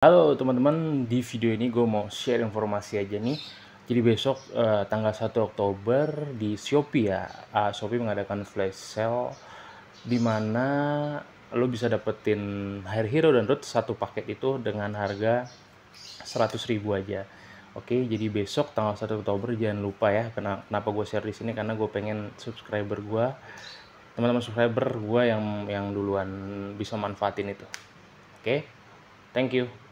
Halo teman-teman, di video ini gue mau share informasi aja nih. Jadi besok uh, tanggal 1 Oktober di Shopee ya, uh, Shopee mengadakan flash sale di mana lo bisa dapetin Hair Hero dan Root satu paket itu dengan harga 100 ribu aja. Oke, jadi besok tanggal 1 Oktober jangan lupa ya. Kenapa gue share di sini? Karena gue pengen subscriber gue, teman-teman subscriber gue yang yang duluan bisa manfaatin itu. Oke, thank you.